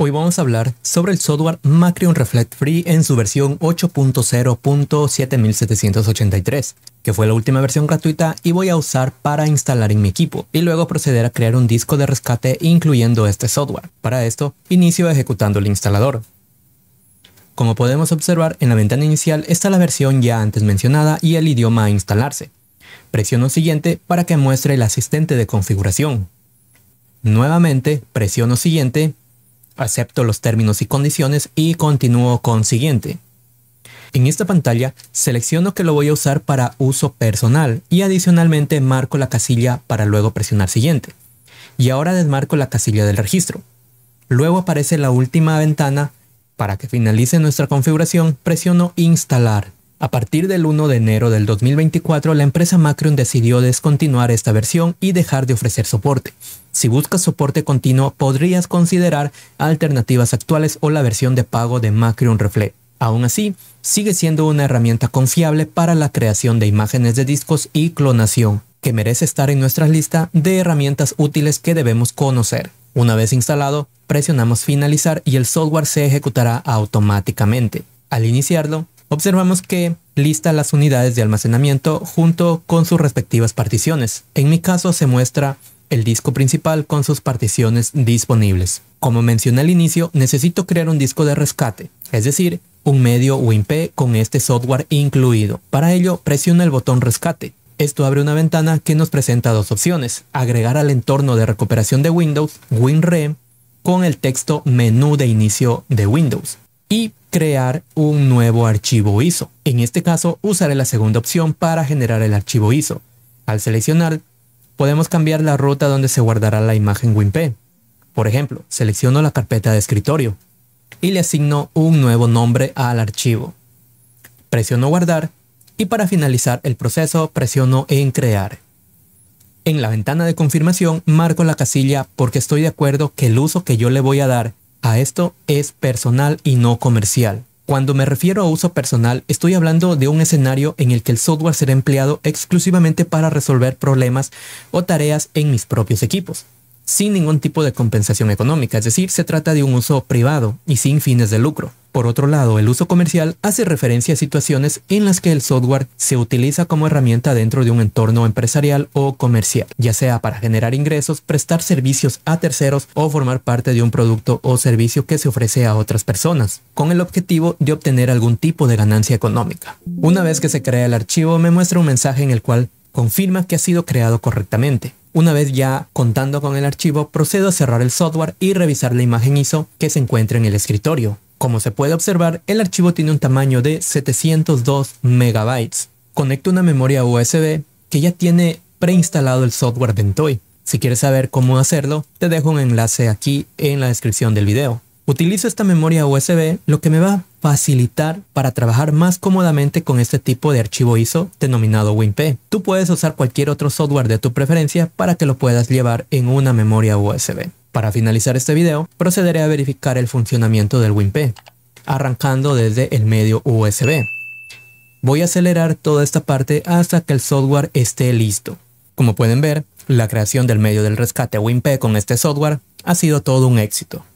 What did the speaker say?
Hoy vamos a hablar sobre el software Macrion Reflect Free en su versión 8.0.7783, que fue la última versión gratuita y voy a usar para instalar en mi equipo y luego proceder a crear un disco de rescate incluyendo este software. Para esto, inicio ejecutando el instalador. Como podemos observar, en la ventana inicial está la versión ya antes mencionada y el idioma a instalarse. Presiono siguiente para que muestre el asistente de configuración. Nuevamente, presiono siguiente acepto los términos y condiciones y continúo con siguiente. En esta pantalla selecciono que lo voy a usar para uso personal y adicionalmente marco la casilla para luego presionar siguiente. Y ahora desmarco la casilla del registro. Luego aparece la última ventana. Para que finalice nuestra configuración presiono instalar. A partir del 1 de enero del 2024, la empresa Macrium decidió descontinuar esta versión y dejar de ofrecer soporte. Si buscas soporte continuo, podrías considerar alternativas actuales o la versión de pago de Macrium Reflect. Aún así, sigue siendo una herramienta confiable para la creación de imágenes de discos y clonación, que merece estar en nuestra lista de herramientas útiles que debemos conocer. Una vez instalado, presionamos finalizar y el software se ejecutará automáticamente. Al iniciarlo, observamos que lista las unidades de almacenamiento junto con sus respectivas particiones. En mi caso se muestra el disco principal con sus particiones disponibles. Como mencioné al inicio, necesito crear un disco de rescate, es decir, un medio WinP con este software incluido. Para ello, presiona el botón rescate. Esto abre una ventana que nos presenta dos opciones, agregar al entorno de recuperación de Windows WinRe con el texto menú de inicio de Windows y crear un nuevo archivo ISO. En este caso usaré la segunda opción para generar el archivo ISO. Al seleccionar, podemos cambiar la ruta donde se guardará la imagen WinP. Por ejemplo, selecciono la carpeta de escritorio y le asigno un nuevo nombre al archivo. Presiono guardar y para finalizar el proceso presiono en crear. En la ventana de confirmación marco la casilla porque estoy de acuerdo que el uso que yo le voy a dar a esto es personal y no comercial. Cuando me refiero a uso personal, estoy hablando de un escenario en el que el software será empleado exclusivamente para resolver problemas o tareas en mis propios equipos, sin ningún tipo de compensación económica, es decir, se trata de un uso privado y sin fines de lucro. Por otro lado, el uso comercial hace referencia a situaciones en las que el software se utiliza como herramienta dentro de un entorno empresarial o comercial, ya sea para generar ingresos, prestar servicios a terceros o formar parte de un producto o servicio que se ofrece a otras personas, con el objetivo de obtener algún tipo de ganancia económica. Una vez que se crea el archivo, me muestra un mensaje en el cual confirma que ha sido creado correctamente. Una vez ya contando con el archivo, procedo a cerrar el software y revisar la imagen ISO que se encuentra en el escritorio. Como se puede observar, el archivo tiene un tamaño de 702 megabytes. Conecta una memoria USB que ya tiene preinstalado el software Ventoy. Si quieres saber cómo hacerlo, te dejo un enlace aquí en la descripción del video. Utilizo esta memoria USB, lo que me va a facilitar para trabajar más cómodamente con este tipo de archivo ISO denominado WinPE. Tú puedes usar cualquier otro software de tu preferencia para que lo puedas llevar en una memoria USB. Para finalizar este video, procederé a verificar el funcionamiento del WinP, arrancando desde el medio USB. Voy a acelerar toda esta parte hasta que el software esté listo. Como pueden ver, la creación del medio del rescate WinP con este software ha sido todo un éxito.